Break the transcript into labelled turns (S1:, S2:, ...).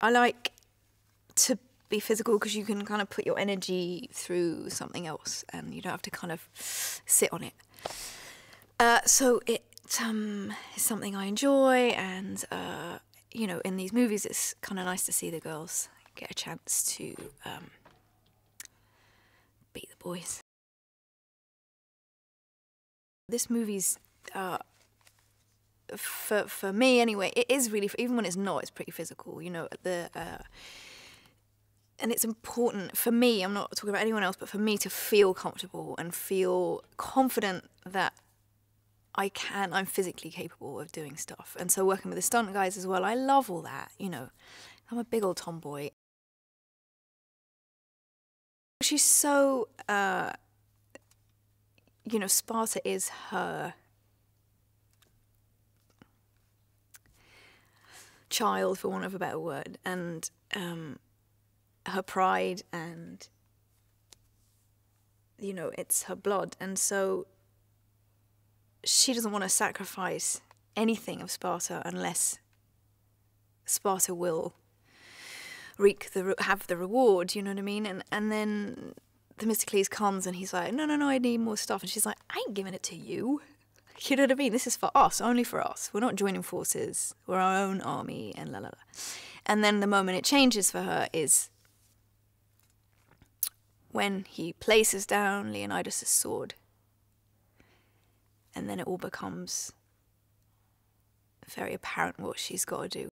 S1: I like to be physical because you can kind of put your energy through something else and you don't have to kind of sit on it. Uh, so it um, is something I enjoy, and uh, you know, in these movies, it's kind of nice to see the girls get a chance to um, beat the boys. This movie's uh, for for me anyway, it is really even when it's not, it's pretty physical. You know the. Uh, and it's important for me, I'm not talking about anyone else, but for me to feel comfortable and feel confident that I can, I'm physically capable of doing stuff. And so working with the stunt guys as well, I love all that, you know. I'm a big old tomboy. She's so, uh, you know, Sparta is her child, for want of a better word, and um, her pride, and you know, it's her blood, and so she doesn't want to sacrifice anything of Sparta unless Sparta will wreak the have the reward. You know what I mean? And and then Themistocles comes and he's like, no, no, no, I need more stuff, and she's like, I ain't giving it to you. You know what I mean? This is for us, only for us. We're not joining forces. We're our own army and la la la. And then the moment it changes for her is when he places down Leonidas' sword. And then it all becomes very apparent what she's got to do.